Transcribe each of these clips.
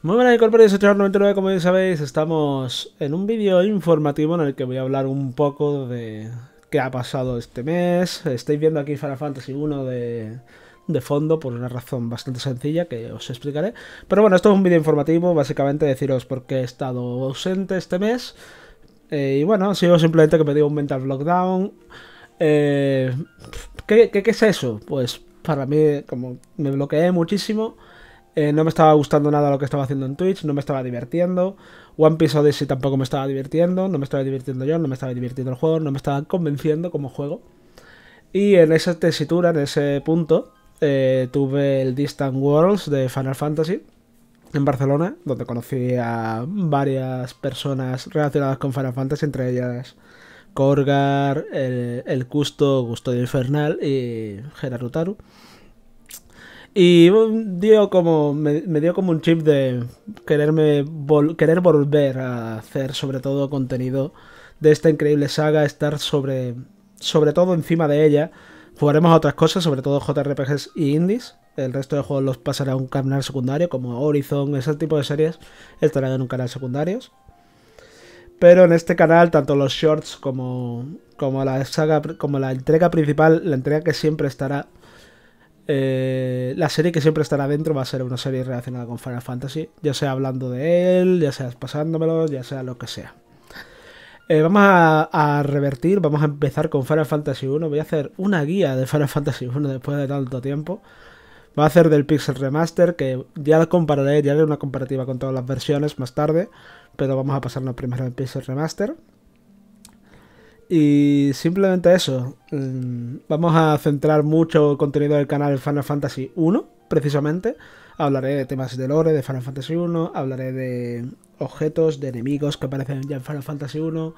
Muy buenas y 899 como ya sabéis, estamos en un vídeo informativo en el que voy a hablar un poco de qué ha pasado este mes. Estáis viendo aquí Final Fantasy 1 de, fondo por una razón bastante sencilla que os explicaré. Pero bueno, esto es un vídeo informativo, básicamente deciros por qué he estado ausente este mes. Eh, y bueno, sigo simplemente que me dio un mental lockdown. Eh, ¿qué, qué es eso? Pues para mí, como me bloqueé muchísimo eh, no me estaba gustando nada lo que estaba haciendo en Twitch, no me estaba divirtiendo. One Piece Odyssey tampoco me estaba divirtiendo, no me estaba divirtiendo yo, no me estaba divirtiendo el juego, no me estaba convenciendo como juego. Y en esa tesitura, en ese punto, eh, tuve el Distant Worlds de Final Fantasy en Barcelona, donde conocí a varias personas relacionadas con Final Fantasy, entre ellas Korgar, el, el Custo, de Infernal y Gerarutaru. Y mm, dio como, me, dio como un chip de quererme querer volver a hacer sobre todo contenido de esta increíble saga, estar sobre, sobre todo encima de ella. Jugaremos a otras cosas, sobre todo JRPGs y indies. El resto de juegos los pasará a un canal secundario, como Horizon, ese tipo de series estarán en un canal secundario. Pero en este canal, tanto los shorts como, como la saga, como la entrega principal, la entrega que siempre estará eh, la serie que siempre estará dentro va a ser una serie relacionada con Final Fantasy, ya sea hablando de él, ya sea pasándomelo, ya sea lo que sea. Eh, vamos a, revertir, vamos a empezar con Final Fantasy 1. Voy a hacer una guía de Final Fantasy 1 después de tanto tiempo. Voy a hacer del Pixel Remaster, que ya la compararé, ya haré una comparativa con todas las versiones más tarde, pero vamos a pasarnos primero al Pixel Remaster. Y simplemente eso. Mm, vamos a centrar mucho contenido del canal en Final Fantasy 1, precisamente. Hablaré de temas de lore de Final Fantasy 1, hablaré de objetos, de enemigos que aparecen ya en Final Fantasy 1,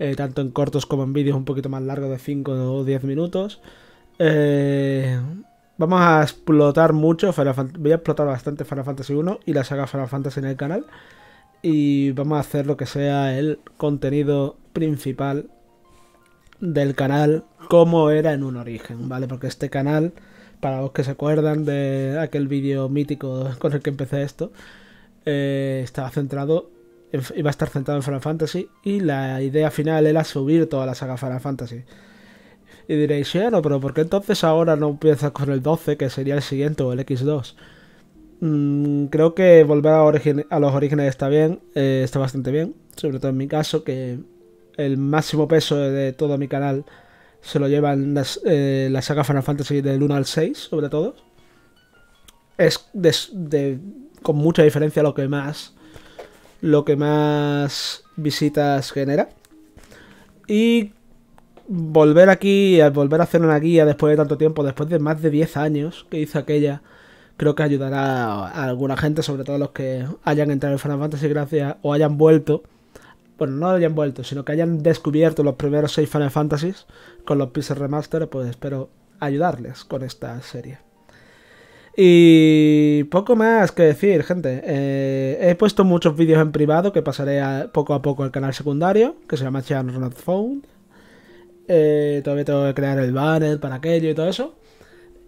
eh, tanto en cortos como en vídeos un poquito más largos de 5 o 10 minutos. Eh, vamos a explotar mucho, voy a explotar bastante Final Fantasy 1 y la saga Final Fantasy en el canal. Y vamos a hacer lo que sea el contenido principal del canal como era en un origen, ¿vale? Porque este canal, para los que se acuerdan de aquel vídeo mítico con el que empecé esto, eh, estaba centrado, iba a estar centrado en Final Fantasy y la idea final era subir toda la saga Final Fantasy. Y diréis, ya, no, pero ¿por qué entonces ahora no empiezas con el 12, que sería el siguiente, o el X2? Mm, creo que volver a, los orígenes está bien, eh, está bastante bien, sobre todo en mi caso, que el máximo peso de todo mi canal se lo llevan las, eh, la saga Final Fantasy del 1 al 6, sobre todo. Es de, con mucha diferencia lo que más lo que más visitas genera. Y volver aquí, volver a hacer una guía después de tanto tiempo, después de más de 10 años que hizo aquella, creo que ayudará a alguna gente, sobre todo a los que hayan entrado en Final Fantasy gracias o hayan vuelto bueno, no hayan vuelto, sino que hayan descubierto los primeros 6 Final Fantasy con los Pixel Remaster, pues espero ayudarles con esta serie. Y poco más que decir, gente. Eh, he puesto muchos vídeos en privado que pasaré poco a poco al canal secundario, que se llama Channel Ronald Found. Eh, todavía tengo que crear el banner para aquello y todo eso.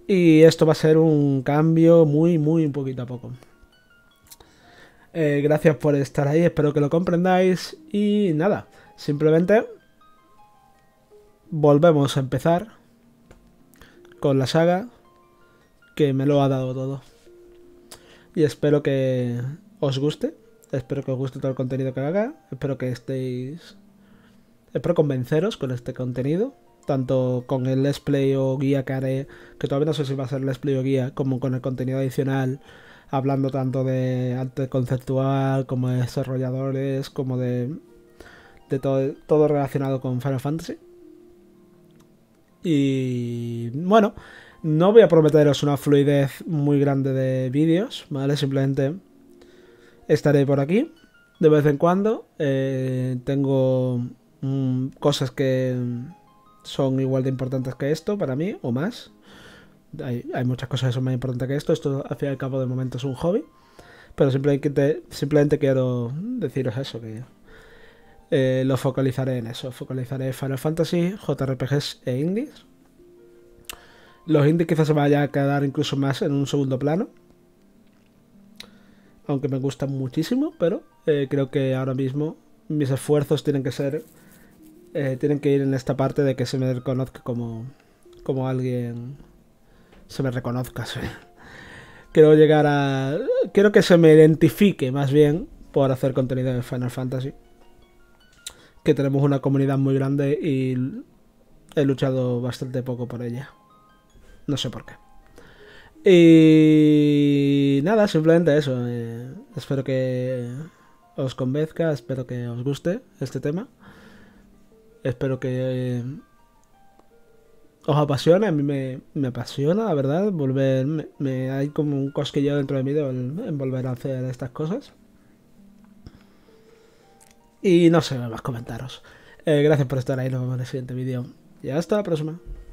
Y esto va a ser un cambio muy, muy poquito a poco. Eh, gracias por estar ahí, espero que lo comprendáis. Y nada, simplemente volvemos a empezar con la saga que me lo ha dado todo. Y espero que os guste, espero que os guste todo el contenido que haga, espero que estéis... Espero convenceros con este contenido, tanto con el let's play o guía que haré, que todavía no sé si va a ser let's play o guía, como con el contenido adicional hablando tanto de arte conceptual como de desarrolladores, como de, todo, todo relacionado con Final Fantasy. Y bueno, no voy a prometeros una fluidez muy grande de vídeos, ¿vale? Simplemente estaré por aquí de vez en cuando. Eh, tengo mm, cosas que son igual de importantes que esto para mí, o más. Hay, muchas cosas que son más importantes que esto. Esto, al fin y al cabo, de momento es un hobby. Pero simplemente, simplemente quiero deciros eso, que eh, lo focalizaré en eso. Focalizaré Final Fantasy, JRPGs e indies. Los indies quizás se vaya a quedar incluso más en un segundo plano. Aunque me gustan muchísimo, pero eh, creo que ahora mismo mis esfuerzos tienen que ser... Eh, tienen que ir en esta parte de que se me reconozca como, como alguien se me reconozca. Quiero llegar a. Quiero que se me identifique más bien por hacer contenido de Final Fantasy. Que tenemos una comunidad muy grande y he luchado bastante poco por ella. No sé por qué. Y nada, simplemente eso. Eh, espero que os convenzca, espero que os guste este tema. Espero que eh, os apasiona, a mí me, apasiona, la verdad, volver, me, hay como un cosquillo dentro de mí en volver a hacer estas cosas. Y no sé más comentaros. Eh, gracias por estar ahí, nos vemos en el siguiente vídeo. Y hasta la próxima.